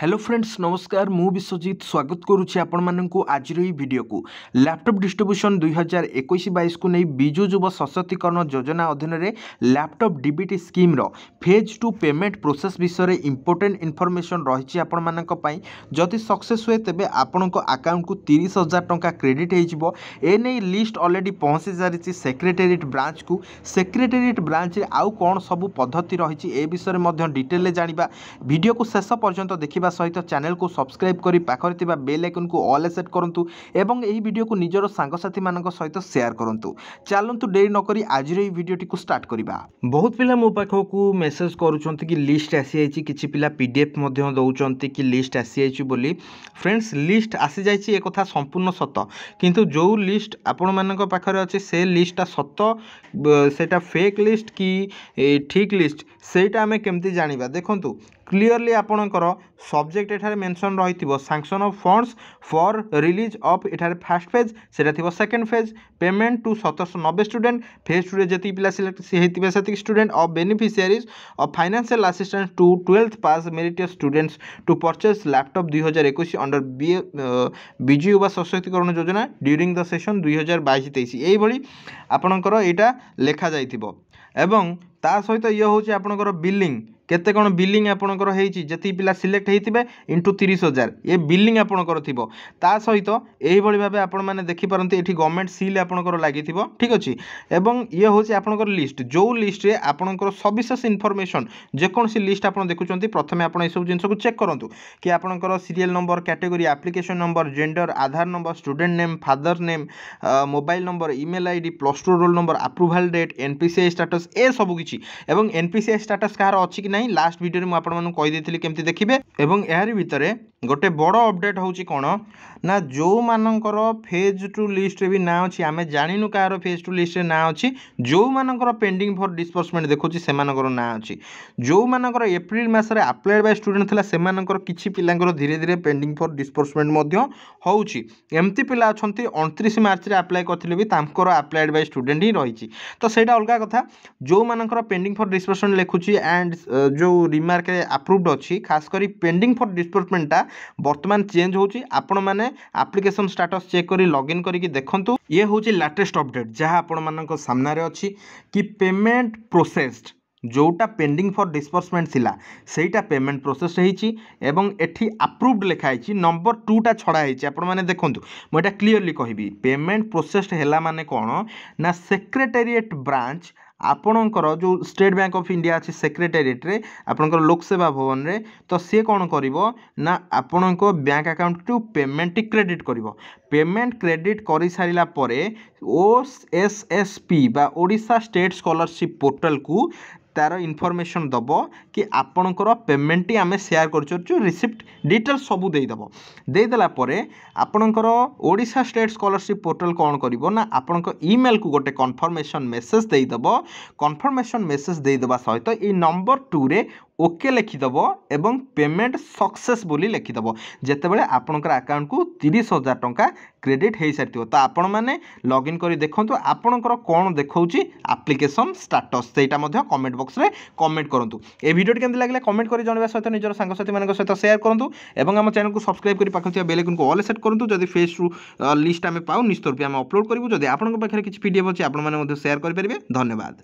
hello friends নমস্কার মু বিশ্বজিৎ স্বাগত করুছি আপনার আজির এই ভিডিওকু ল্যাপটপ ডিস্ট্রিব্যুশন দুই হাজার একুশ বাইশকু নেই বিজু যুব সশক্তিকরণ যোজনা অধীনরে ল্যাপটপ ডিবিটি স্কিম্র ফেজ টু পেমেন্ট প্রোসেস বিষয়ে ইম্পর্টেন্ট ইনফরমেসন রয়েছে আপনার যদি সকসেস হুয়ে তেবে আপনার আকাউন্টকু তিরিশ হাজার টাকা ক্রেডিট হয়েযিব এনে লিষ্ট অলরেডি পৌঁছি সারিছি সেক্রেটেরিয়েট ব্রাঞ্চকু সেক্রেটেরিয়েট ব্রাঞ্চে আউ কোণ সবু পদ্ধতি রয়েছে এ বিষয়ে মধ্যে ডিটেলে জাঁয়া ভিডিওকু শেষ পর্যন্ত দেখা କରିବା ସହିତ ଚ୍ୟାନେଲକୁ ସବସ୍କ୍ରାଇବ୍ କରି ପାଖରେ ଥିବା ବେଲ୍ ଆଇକନ୍କୁ ଅଲ୍ ସେଟ୍ କରନ୍ତୁ ଏବଂ ଏହି ଭିଡ଼ିଓକୁ ନିଜର ସାଙ୍ଗସାଥିମାନଙ୍କ ସହିତ ସେୟାର କରନ୍ତୁ ଚାଲନ୍ତୁ ଡେରି ନକରି ଆଜିର ଏହି ଭିଡ଼ିଓଟିକୁ ଷ୍ଟାର୍ଟ କରିବା ବହୁତ ପିଲା ମୋ ପାଖକୁ ମେସେଜ କରୁଛନ୍ତି କି লিষ্ট আসিযাই কিছু পিলা পিডিএফ দৌঁচান কি লিষ্ট আসিযাই বলে ফ্রেন্ডস লিষ্ট আসিযাই এ কথা সম্পূর্ণ সত কিন্তু যে লিষ্ট আপন মানক পাখে অছে সে লিষ্টটা সত সেটা ফেক লিষ্ট কি ঠিক লিষ্ট সেইটা আমি কেমতি জাঁয়া দেখুন କ୍ଲିଅରଲି ଆପଣଙ୍କର ସବଜେକ୍ଟ ଏଠାରେ ମେନସନ୍ ରହିଥିବ sanction of funds for release of ଏଠାରେ ଫାର୍ଷ୍ଟ ଫେଜ୍ ସେଟା ଥିବ ସେକେଣ୍ଡ ଫେଜ୍ ପେମେଣ୍ଟ ଟୁ ସତରଶହ ନବେ ଷ୍ଟୁଡେଣ୍ଟ ଫେଜ୍ ଟୁରେ ଯେତିକି ପିଲା ସିଲେକ୍ଟ ହେଇଥିବେ ସେତିକି student of beneficiaries of financial assistance to twelfth pass meritorious students to purchase laptop ଦୁଇ ହଜାର ଏକୋଇଶ ଅଣ୍ଡର ବିଏ ବିଜୁ ବା ସଶକ୍ତିକରଣ ଯୋଜନା ଡ୍ୟୁରିଂ ଦ ସେସନ୍ ଦୁଇ ହଜାର ବାଇଶ ତେଇଶ ଏଇଭଳି ଆପଣଙ୍କର ଏଇଟା ଲେଖାଯାଇଥିବ ଏବଂ ତା ସହିତ ଇଏ ହେଉଛି ଆପଣଙ୍କର ବିଲିଂ কেতে কোণ বিলিং আপনার হয়েছি যেত পিলা সিলেক্ট হয়ে ইন্টু তিরিশ হাজার এ বিলিং আপনার থাকবে তা সহিত এইভাবে ভাবে আপনার দেখিপার এটি গভর্নমেন্ট সিল আপনার লাগি ঠিক আছে এবং ইয়ে হচ্ছে আপনার লিষ্ট যে লিষ্টে আপনার সবিশেষ ইনফরমেসন যেকোন লিষ্ট আপনার দেখুম প্রথমে আপনার এইসব জিনিসক চেক করতু কি আপনার serial number category application number gender Aadhaar number student name father name mobile number email ID plus two roll number approval date NPCI status এসবু কিছু এবং এনপিসিআই স্টাটস কাহার অ না লাস্ট ভিডিওরে মু আপনার কইদি কেমি দেখবে এবং এর ভিতরে গোটে বড় অপডেট হচ্ছে কোণ না যেমানকর ফেজ টু লিস্টরে বি না অছি আমি জানিনু কার ফেজ টু লিস্টরে না অছি যেমানকর পেন্ডিং ফর ডিসবর্সমেন্ট দেখুছি সেমানকর না অছি যেমানকর এপ্রিল মাসরে আপ্লাইড বাই স্টুডেন্ট লা সেমানকর কিছু পিলাঙ্কর ধীরে ধীরে পেন্ডিং ফর ডিসবর্সমেন্ট মধ্য হচ্ছে এমতি পিলা অনেক অণত্রিশ মার্চরে আপ্লাই করলে বি তাঁকর আপ্লাইড বাই স্টুডেন্ট হি রয়েছে তো সেইটা অলগা কথা যেমানকর পেন্ডিং ফর ডিসবর্সমেন্ট লেখুছি অ্যান্ড ଯେଉଁ ରିମାର୍କରେ ଆପ୍ରୁଭ୍ଡ ଅଛି ଖାସ କରି ପେଣ୍ଡିଂ ଫର୍ ଡିସବର୍ସମେଣ୍ଟଟା ବର୍ତ୍ତମାନ ଚେଞ୍ଜ ହେଉଛି ଆପଣମାନେ ଆପ୍ଲିକେସନ୍ ଷ୍ଟାଟସ୍ ଚେକ୍ କରି ଲଗ୍ଇନ୍ କରିକି ଦେଖନ୍ତୁ ଇଏ ହେଉଛି ଲାଟେଷ୍ଟ ଅପଡ଼େଟ୍ ଯାହା ଆପଣମାନଙ୍କ ସାମ୍ନାରେ ଅଛି କି ପେମେଣ୍ଟ ପ୍ରୋସେସ୍ଡ ଯେଉଁଟା ପେଣ୍ଡିଂ ଫର୍ ଡିସବର୍ସମେଣ୍ଟ ଥିଲା ସେଇଟା ପେମେଣ୍ଟ ପ୍ରୋସେସ୍ ହେଇଛି ଏବଂ ଏଠି ଆପ୍ରୁଭ୍ଡ ଲେଖା ହେଇଛି ନମ୍ବର ଟୁଟା ଛଡ଼ା ହେଇଛି ଆପଣମାନେ ଦେଖନ୍ତୁ ମୁଁ ଏଇଟା କ୍ଲିଅରଲି କହିବି ପେମେଣ୍ଟ ପ୍ରୋସେସ୍ଡ ହେଲା ମାନେ କ'ଣ ନା ସେକ୍ରେଟେରିଏଟ୍ ବ୍ରାଞ୍ଚ ଆପଣଙ୍କର ଯେଉଁ ଷ୍ଟେଟ୍ ବ୍ୟାଙ୍କ ଅଫ୍ ଇଣ୍ଡିଆ ଅଛି ସେକ୍ରେଟାରିଏଟ୍ରେ ଆପଣଙ୍କର ଲୋକସେବା ଭବନରେ ତ ସିଏ କ'ଣ କରିବ ନା ଆପଣଙ୍କ ବ୍ୟାଙ୍କ ଆକାଉଣ୍ଟକୁ ପେମେଣ୍ଟଟି କ୍ରେଡ଼ିଟ୍ କରିବ ପେମେଣ୍ଟ କ୍ରେଡ଼ିଟ୍ କରିସାରିଲା ପରେ ଓ ଏସ୍ ଏସ୍ ପି ବା ଓଡ଼ିଶା ଷ୍ଟେଟ୍ ସ୍କଲାରସିପ୍ ପୋର୍ଟାଲକୁ তার ইনফର୍ମେସନ ଦେବ କି ଆପଣଙ୍କର ପେମେଣ୍ଟଟି ଆମେ ସେୟାର କରିଛୁ ରିସିପ୍ଟ ଡିଟେଲ୍ ସବୁ ଦେଇଦେବ ଦେଇଦେଲା ପରେ ଆପଣଙ୍କର ଓଡ଼ିଶା ଷ୍ଟେଟ୍ ସ୍କଲାରସିପ୍ ପୋର୍ଟାଲ୍ କ'ଣ କରିବ ନା ଆପଣଙ୍କ ଇମେଲ୍କୁ ଗୋଟେ କନଫର୍ମେସନ୍ ମେସେଜ୍ ଦେଇଦେବ କନଫର୍ମେସନ୍ ମେସେଜ୍ ଦେଇଦେବା ସହିତ ଏଇ ନମ୍ବର ଟୁରେ ওকে লেখিদেব এবং পেমেন্ট সকসেস বলে লেখিদেব যেতবে আপনার আকাউন্টকু তিরিশ হাজার টঙ্কা ক্রেডিট হয়ে সারি তো আপন মানে লগ ইন করে দেখুন আপনার কোণ দেখছি আপ্লিকেসন স্টাটস সেইটা কমেন্ট বক্সরে কমেন্ট করতু এই ভিডিওটি কেমন লাগলে কমেন্ট করে জনাইবা সহ নিজের সাংসাথী মান সহ সেয়ার করতু এবং আমার চ্যানেলকে সবসক্রাইব করে পাখে বেল আইকনকে অল সেট করতু যদি ফেস লিস্ট আমি পাও নিশ্চিত রূপে আমি অপলোড করবু যদি আপনার পাখে কিছু পিডিএফ অনেক আপনার সেয়ার করে পারবে ধন্যবাদ